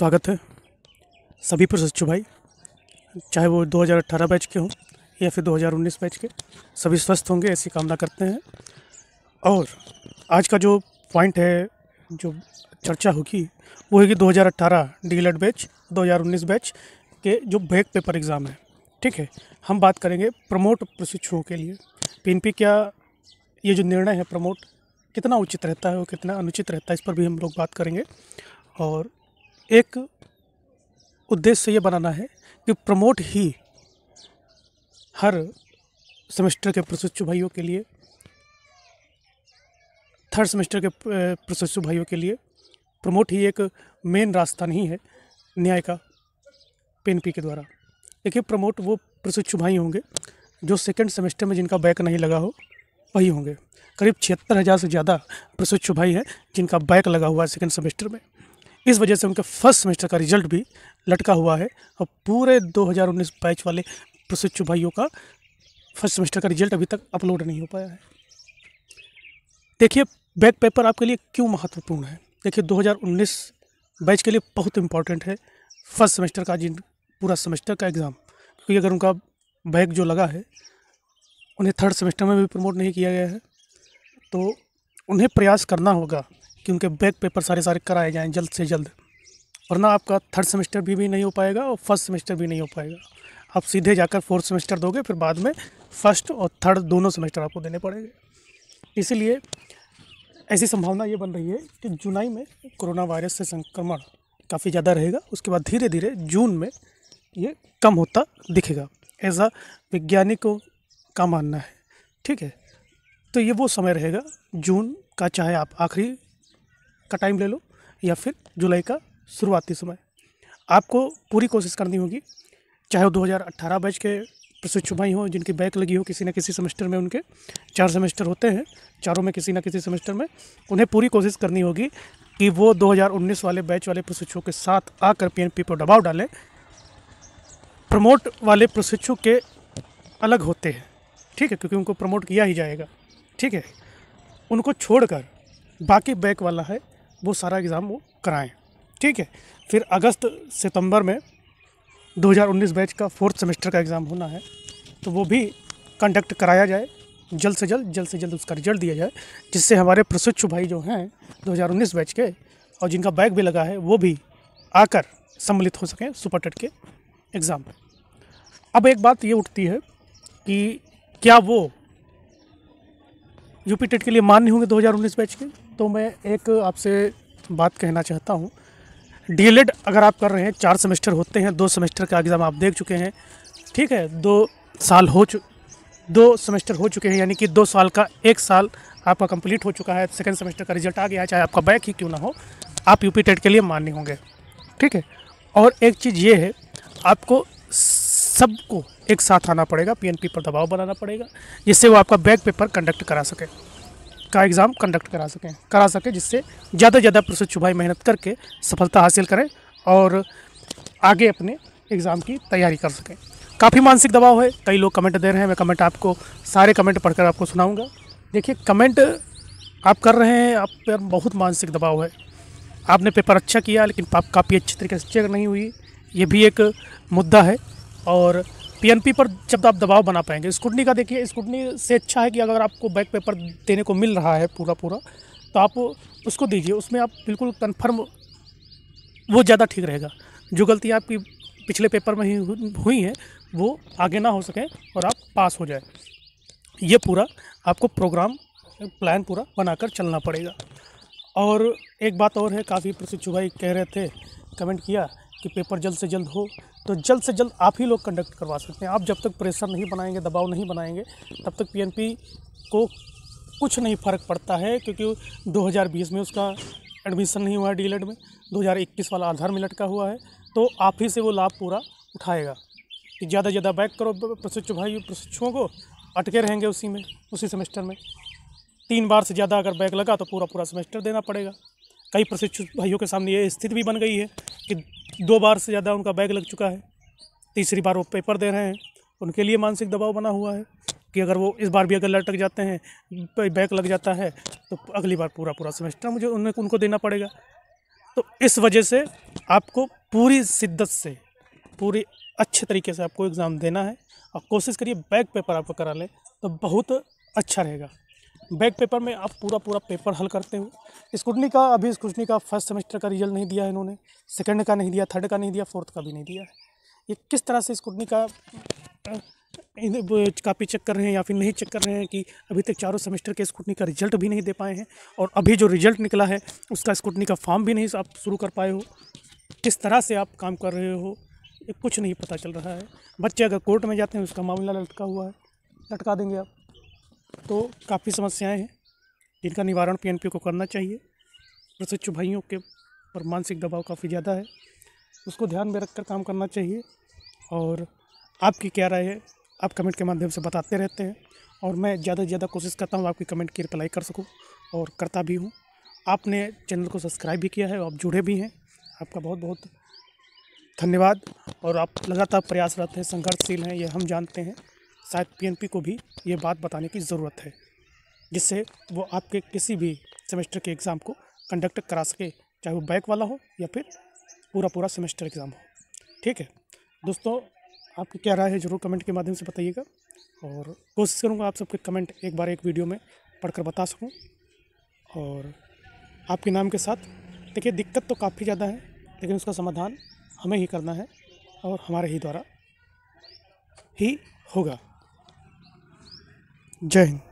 स्वागत है सभी प्रशिक्षु भाई चाहे वो 2018 बैच के हों या फिर 2019 बैच के सभी स्वस्थ होंगे ऐसी कामना करते हैं और आज का जो पॉइंट है जो चर्चा होगी वो है कि 2018 डीलर e बैच 2019 बैच के जो बैक पेपर एग्ज़ाम है ठीक है हम बात करेंगे प्रमोट प्रशिक्षुओं के लिए पी क्या ये जो निर्णय है प्रमोट कितना उचित रहता है और कितना अनुचित रहता है इस पर भी हम लोग बात करेंगे और एक उद्देश्य ये बनाना है कि प्रमोट ही हर सेमेस्टर के प्रशिक्षु भाइयों के लिए थर्ड सेमेस्टर के प्रशिक्षु भाइयों के लिए प्रमोट ही एक मेन रास्ता नहीं है न्याय का पी के द्वारा देखिए प्रमोट वो प्रशिक्षु भाई होंगे जो सेकेंड सेमेस्टर में जिनका बैक नहीं लगा हो वही होंगे करीब छिहत्तर हज़ार से ज़्यादा प्रशिक्षु भाई हैं जिनका बैक लगा हुआ है सेकेंड सेमेस्टर में इस वजह से उनका फर्स्ट सेमेस्टर का रिजल्ट भी लटका हुआ है और पूरे 2019 बैच वाले प्रशिक्षु भाइयों का फर्स्ट सेमेस्टर का रिजल्ट अभी तक अपलोड नहीं हो पाया है देखिए बैक पेपर आपके लिए क्यों महत्वपूर्ण है देखिए 2019 बैच के लिए बहुत इम्पॉर्टेंट है फर्स्ट सेमेस्टर का जिन पूरा सेमेस्टर का एग्ज़ाम क्योंकि अगर उनका बैक जो लगा है उन्हें थर्ड सेमेस्टर में भी प्रमोट नहीं किया गया है तो उन्हें प्रयास करना होगा कि उनके बैक पेपर सारे सारे कराए जाएँ जल्द से जल्द वरना आपका थर्ड सेमेस्टर भी, भी नहीं हो पाएगा और फर्स्ट सेमेस्टर भी नहीं हो पाएगा आप सीधे जाकर फोर्थ सेमेस्टर दोगे फिर बाद में फर्स्ट और थर्ड दोनों सेमेस्टर आपको देने पड़ेंगे इसीलिए ऐसी संभावना ये बन रही है कि जुलाई में कोरोना वायरस से संक्रमण काफ़ी ज़्यादा रहेगा उसके बाद धीरे धीरे जून में ये कम होता दिखेगा ऐसा वैज्ञानिकों का मानना है ठीक है तो ये वो समय रहेगा जून का चाहे आप आखिरी का टाइम ले लो या फिर जुलाई का शुरुआती समय आपको पूरी कोशिश करनी होगी चाहे वो दो बैच के प्रशिक्षु भाई हों जिनकी बैक लगी हो किसी न किसी सेमेस्टर में उनके चार सेमेस्टर होते हैं चारों में किसी न किसी सेमेस्टर में उन्हें पूरी कोशिश करनी होगी कि वो 2019 वाले बैच वाले प्रशिक्षुओं के साथ आकर पीएनपी पर दबाव डालें प्रमोट वाले प्रशिक्षु के अलग होते हैं ठीक है क्योंकि उनको प्रमोट किया ही जाएगा ठीक है उनको छोड़कर बाकी बैक वाला है वो सारा एग्ज़ाम वो कराएँ ठीक है फिर अगस्त सितंबर में 2019 बैच का फोर्थ सेमेस्टर का एग्ज़ाम होना है तो वो भी कंडक्ट कराया जाए जल्द से जल्द जल्द से जल्द उसका रिजल्ट दिया जाए जिससे हमारे प्रशिक्षु भाई जो हैं 2019 बैच के और जिनका बैग भी लगा है वो भी आकर सम्मिलित हो सकें सुपर टेट के एग्ज़ाम अब एक बात ये उठती है कि क्या वो यूपी टेट के लिए मान्य होंगे 2019 बैच के तो मैं एक आपसे बात कहना चाहता हूँ डी अगर आप कर रहे हैं चार सेमेस्टर होते हैं दो सेमेस्टर का एग्ज़ाम आप देख चुके हैं ठीक है दो साल हो चु दो सेमेस्टर हो चुके हैं यानी कि दो साल का एक साल आपका कंप्लीट हो चुका है सेकेंड सेमेस्टर का रिजल्ट आ गया है चाहे आपका बैक ही क्यों ना हो आप यूपी टेट के लिए मान्य होंगे ठीक है और एक चीज़ ये है आपको सबको एक साथ आना पड़ेगा पीएनपी पर दबाव बनाना पड़ेगा जिससे वो आपका बैक पेपर कंडक्ट करा सके का एग्ज़ाम कंडक्ट करा सकें करा सकें जिससे ज़्यादा से ज़्यादा प्रोसेस छुभाई मेहनत करके सफलता हासिल करें और आगे अपने एग्ज़ाम की तैयारी कर सकें काफ़ी मानसिक दबाव है कई लोग कमेंट दे रहे हैं मैं कमेंट आपको सारे कमेंट पढ़कर आपको सुनाऊंगा देखिए कमेंट आप कर रहे हैं आप पर बहुत मानसिक दबाव है आपने पेपर अच्छा किया लेकिन काफ़ी अच्छी तरीके से चेक नहीं हुई ये भी एक मुद्दा है और पीएनपी पर जब आप दबाव बना पाएंगे स्कूटनी का देखिए स्कूटनी से अच्छा है कि अगर आपको बैक पेपर देने को मिल रहा है पूरा पूरा तो आप उसको दीजिए उसमें आप बिल्कुल कन्फर्म वो ज़्यादा ठीक रहेगा जो गलतियाँ आपकी पिछले पेपर में ही हुई हैं वो आगे ना हो सकें और आप पास हो जाए ये पूरा आपको प्रोग्राम प्लान पूरा बनाकर चलना पड़ेगा और एक बात और है काफ़ी प्रशिक्षु भाई कह रहे थे कमेंट किया कि पेपर जल्द से जल्द हो तो जल्द से जल्द आप ही लोग कंडक्ट करवा सकते हैं आप जब तक प्रेशर नहीं बनाएंगे दबाव नहीं बनाएंगे तब तक पीएनपी को कुछ नहीं फ़र्क पड़ता है क्योंकि 2020 में उसका एडमिशन नहीं हुआ है डीलेड e में 2021 वाला आधार में लटका हुआ है तो आप ही से वो लाभ पूरा उठाएगा कि ज़्यादा से ज़्यादा बैक करो प्रशिक्षु भाई प्रशिक्षुओं को अटके रहेंगे उसी में उसी सेमेस्टर में तीन बार से ज़्यादा अगर बैक लगा तो पूरा पूरा सेमेस्टर देना पड़ेगा कई प्रशिक्षु भाइयों के सामने ये स्थिति भी बन गई है कि दो बार से ज़्यादा उनका बैग लग चुका है तीसरी बार वो पेपर दे रहे हैं उनके लिए मानसिक दबाव बना हुआ है कि अगर वो इस बार भी अगर लटक जाते हैं बैक लग जाता है तो अगली बार पूरा पूरा सेमेस्टर मुझे उन्हें उनको देना पड़ेगा तो इस वजह से आपको पूरी शिद्दत से पूरी अच्छे तरीके से आपको एग्ज़ाम देना है और कोशिश करिए बैक पेपर आपको करा लें तो बहुत अच्छा रहेगा बैक पेपर में आप पूरा पूरा पेपर हल करते हो स्कूटनी का अभी स्कूटनी का फर्स्ट सेमेस्टर का रिजल्ट नहीं दिया है इन्होंने सेकेंड का नहीं दिया थर्ड का नहीं दिया फोर्थ का भी नहीं दिया है ये किस तरह से स्कूटनी का कापी चेक कर रहे हैं या फिर नहीं चेक कर रहे हैं कि अभी तक चारों सेमेस्टर के स्कूटनी का रिजल्ट भी नहीं दे पाए हैं और अभी जो रिजल्ट निकला है उसका स्कूटनी का फॉर्म भी नहीं आप शुरू कर पाए हो किस तरह से आप काम कर रहे हो ये कुछ नहीं पता चल रहा है बच्चे अगर कोर्ट में जाते हैं उसका मामला लटका हुआ है लटका देंगे आप तो काफ़ी समस्याएं हैं जिनका निवारण पीएनपी को करना चाहिए प्रशिक्षु भाइयों के पर मानसिक दबाव काफ़ी ज़्यादा है उसको ध्यान में रखकर काम करना चाहिए और आपकी क्या राय है आप कमेंट के माध्यम से बताते रहते हैं और मैं ज़्यादा से ज़्यादा कोशिश करता हूँ आपकी कमेंट की रिप्लाई कर सकूँ और करता भी हूँ आपने चैनल को सब्सक्राइब भी किया है आप जुड़े भी हैं आपका बहुत बहुत धन्यवाद और आप लगातार प्रयासरत हैं संघर्षशील हैं ये हम जानते हैं शायद पीएनपी को भी ये बात बताने की ज़रूरत है जिससे वो आपके किसी भी सेमेस्टर के एग्ज़ाम को कंडक्ट करा सके चाहे वो बैक वाला हो या फिर पूरा पूरा सेमेस्टर एग्ज़ाम हो ठीक है दोस्तों आपकी क्या राय है ज़रूर कमेंट के माध्यम से बताइएगा और कोशिश करूँगा आप सबके कमेंट एक बार एक वीडियो में पढ़कर बता सकूँ और आपके नाम के साथ देखिए दिक्कत तो काफ़ी ज़्यादा है लेकिन उसका समाधान हमें ही करना है और हमारे ही द्वारा ही होगा जय हिंद